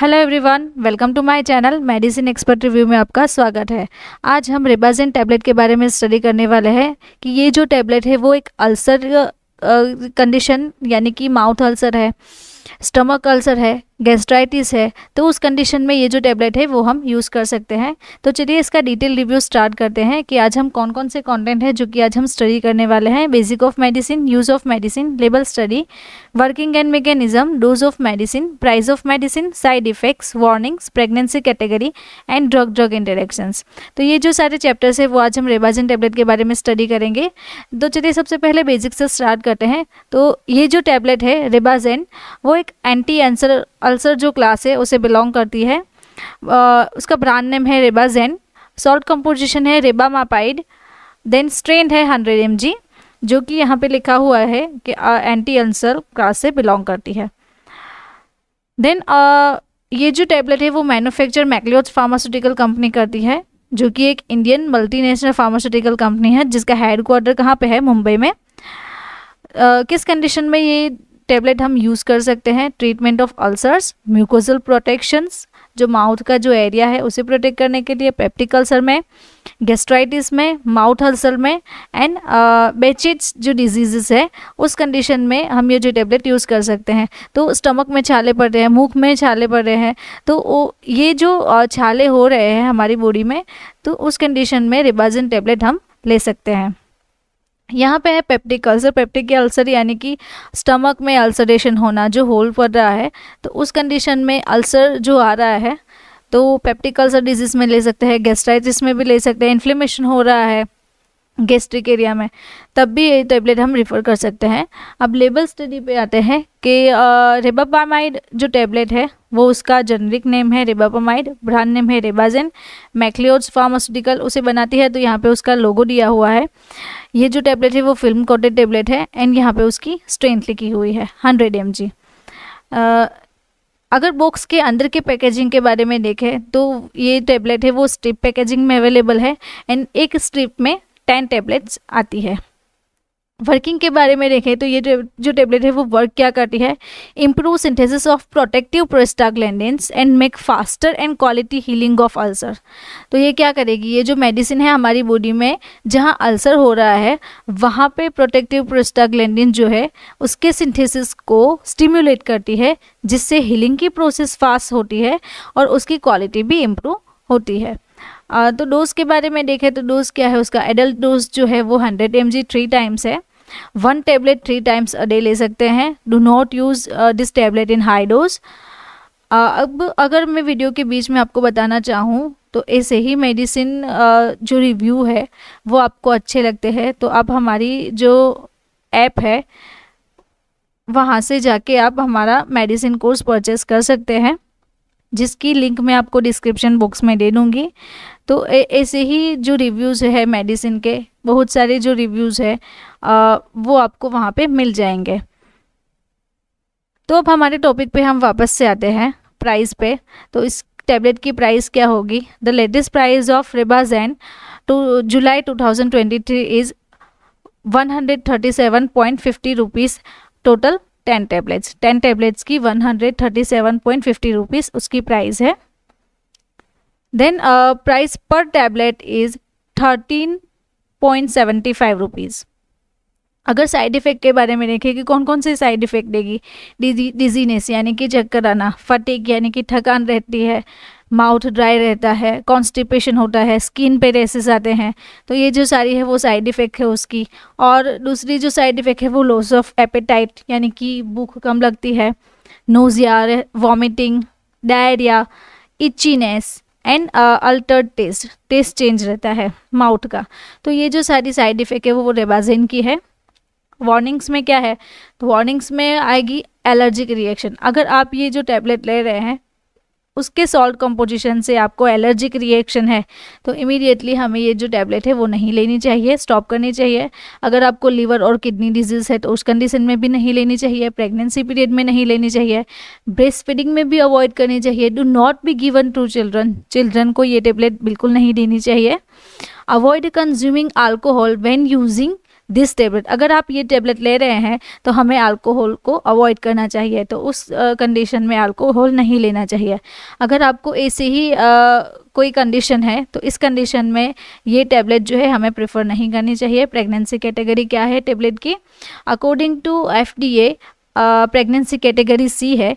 hello everyone welcome to my channel medicine expert review में आपका स्वागत है आज हम रेबाजिन टैबलेट के बारे में स्टडी करने वाले हैं कि ये जो टैबलेट है वो एक अल्सर कंडीशन यानी कि माउथ अल्सर है स्टमक अल्सर है गैस्ट्राइटिस है तो उस कंडीशन में ये जो टैबलेट है वो हम यूज़ कर सकते हैं तो चलिए इसका डिटेल रिव्यू स्टार्ट करते हैं कि आज हम कौन कौन से कंटेंट है जो कि आज हम स्टडी करने वाले हैं basic of medicine use of medicine label study working and mechanism dose of medicine price of medicine side effects warnings pregnancy category and drug drug interactions तो ये जो सारे चैप्टर्स है वो आज हम रेबाजन टेबलेट के बारे में स्टडी करेंगे तो चलिए सबसे पहले बेसिक से स्टार्ट करते हैं तो ये जो टैबलेट है रेबाजेन वो एक एंटी एंसर अल्सर जो क्लास है उसे बिलोंग करती है उसका ब्रांड नेम है रेबाजेन सॉल्ट कंपोजिशन है रेबामापाइड देन स्ट्रेंड है हंड्रेड एम जो कि यहाँ पे लिखा हुआ है कि एंटी अल्सर क्लास से बिलोंग करती है देन ये जो टेबलेट है वो मैनुफेक्चर मैकलियोज फार्मास्यूटिकल कंपनी करती है जो कि एक इंडियन मल्टीनेशनल फार्मास्यूटिकल कंपनी है जिसका हेड क्वार्टर कहाँ पे है मुंबई में आ, किस कंडीशन में ये टेबलेट हम यूज़ कर सकते हैं treatment of ulcers mucosal protection जो माउथ का जो एरिया है उसे प्रोटेक्ट करने के लिए पेप्टिक अल्सर में गेस्ट्राइटिस में माउथ अल्सर में एंड बेचिट्स uh, जो डिजीजेस है उस कंडीशन में हम ये जो टेबलेट यूज़ कर सकते हैं तो स्टमक में छाले पड़ रहे हैं मुख में छाले पड़ रहे हैं तो वो ये जो uh, छाले हो रहे हैं हमारी बॉडी में तो उस कंडीशन में रिबाजन टेबलेट हम ले सकते हैं यहाँ पे है पेप्टिक अल्सर पेप्टिक अल्सर यानी कि स्टमक में अल्सरेशन होना जो होल पड़ रहा है तो उस कंडीशन में अल्सर जो आ रहा है तो पेप्टिक अल्सर डिजीज़ में ले सकते हैं गैस्ट्राइटिस में भी ले सकते हैं इन्फ्लेमेशन हो रहा है गेस्ट्रिक एरिया में तब भी ये टैबलेट हम रिफ़र कर सकते हैं अब लेबल स्टडी पे आते हैं कि रेबापामाइड जो टैबलेट है वो उसका जेनरिक नेम है रेबापामाइड ब्रांड नेम है रेबाजेन मैक्लियोड्स फार्मास्यूटिकल उसे बनाती है तो यहाँ पे उसका लोगो दिया हुआ है ये जो टैबलेट है वो फिल्म कोटेड टेबलेट है एंड यहाँ पर उसकी स्ट्रेंथ लिखी हुई है हंड्रेड एम अगर बॉक्स के अंदर के पैकेजिंग के बारे में देखें तो ये टैबलेट है वो स्ट्रिप पैकेजिंग में अवेलेबल है एंड एक स्ट्रिप में टेन टेबलेट्स आती है वर्किंग के बारे में देखें तो ये जो टेबलेट है वो वर्क क्या करती है improve synthesis of protective prostaglandins and make faster and quality healing of ulcer तो ये क्या करेगी ये जो मेडिसिन है हमारी बॉडी में जहाँ अल्सर हो रहा है वहाँ पे प्रोटेक्टिव प्रोस्टाग्लैंडिन जो है उसके सिंथेसिस को स्टिम्यूलेट करती है जिससे हीलिंग की प्रोसेस फास्ट होती है और उसकी क्वालिटी भी इम्प्रूव होती है तो डोज के बारे में देखें तो डोज क्या है उसका एडल्ट डोज जो है वो hundred M G three times है one tablet three times a day ले सकते हैं do not use this tablet in high dose अब अगर मैं वीडियो के बीच में आपको बताना चाहूँ तो ऐसे ही मेडिसिन जो रिव्यू है वो आपको अच्छे लगते हैं तो आप हमारी जो ऐप है वहाँ से जाके आप हमारा मेडिसिन कोर्स परचेस कर सकते हैं जिसकी लिंक मैं आपको डिस्क्रिप्शन बॉक्स में दे दूँगी तो ऐसे ही जो रिव्यूज़ है मेडिसिन के बहुत सारे जो रिव्यूज़ है आ, वो आपको वहाँ पे मिल जाएंगे तो अब हमारे टॉपिक पे हम वापस से आते हैं प्राइस पे तो इस टैबलेट की प्राइस क्या होगी the latest price of Rebagen to July 2023 is 137.50 rupees total ten tablets ten tablets की one hundred thirty seven point fifty rupees उसकी प्राइस है then price per tablet is thirteen point seventy five rupees अगर side effect के बारे में देखें कि कौन कौन से साइड इफ़ेक्ट देगी डिजी डिजीनेस यानी कि चक्कर आना फटिक यानी कि थकान रहती है माउथ ड्राई रहता है कॉन्स्टिपेशन होता है स्किन पे रेसेस आते हैं तो ये जो सारी है वो साइड इफ़ेक्ट है उसकी और दूसरी जो साइड इफ़ेक्ट है वो लॉस ऑफ एपेटाइट यानी कि भूख कम लगती है nausea vomiting diarrhoea itchiness and alter taste taste change रहता है माउथ का तो ये जो सारी साइड इफ़ेक्ट है वो रेबाजिन की है वार्निंग्स में क्या है तो वार्निंग्स में आएगी एलर्जिक रिएक्शन अगर आप ये जो टैबलेट ले रहे हैं उसके सॉल्ट कंपोजिशन से आपको एलर्जिक रिएक्शन है तो इमीडिएटली हमें ये जो टैबलेट है वो नहीं लेनी चाहिए स्टॉप करनी चाहिए अगर आपको लीवर और किडनी डिजीज़ है तो उस कंडीशन में भी नहीं लेनी चाहिए प्रेगनेंसी पीरियड में नहीं लेनी चाहिए ब्रेस्ट फीडिंग में भी अवॉइड करनी चाहिए do not be given to children children को ये टेबलेट बिल्कुल नहीं देनी चाहिए avoid consuming alcohol when using this tablet अगर आप ये टेबलेट ले रहे हैं तो हमें अल्कोहल को अवॉइड करना चाहिए तो उस कंडीशन में अल्कोहल नहीं लेना चाहिए अगर आपको ऐसे ही आ, कोई कंडीशन है तो इस कंडीशन में ये टैबलेट जो है हमें प्रेफर नहीं करनी चाहिए प्रेगनेंसी कैटेगरी क्या है टेबलेट की according to a pregnancy category C है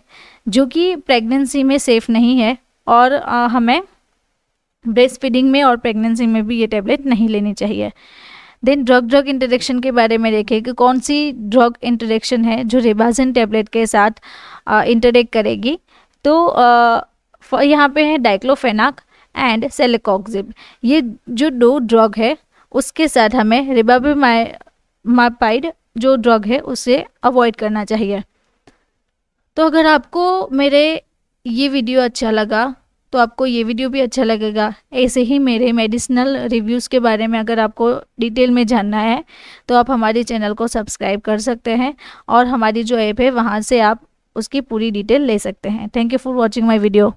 जो कि प्रेगनेंसी में सेफ़ नहीं है और आ, हमें ब्रेस्ट फीडिंग में और प्रेगनेंसी में भी ये टेबलेट नहीं लेनी चाहिए देन ड्रग ड्रग इंटरेक्शन के बारे में देखें कि कौन सी ड्रग इंटरेक्शन है जो रेबाजिन टेबलेट के साथ इंटरेक्ट करेगी तो यहाँ पे है डाइक्लोफेनाक एंड सेलिकॉक्जिब ये जो दो ड्रग है उसके साथ हमें रिबाबिमापाइड जो ड्रग है उसे अवॉइड करना चाहिए तो अगर आपको मेरे ये वीडियो अच्छा लगा तो आपको ये वीडियो भी अच्छा लगेगा ऐसे ही मेरे मेडिसिनल रिव्यूज़ के बारे में अगर आपको डिटेल में जानना है तो आप हमारे चैनल को सब्सक्राइब कर सकते हैं और हमारी जो ऐप है वहाँ से आप उसकी पूरी डिटेल ले सकते हैं thank you for watching my video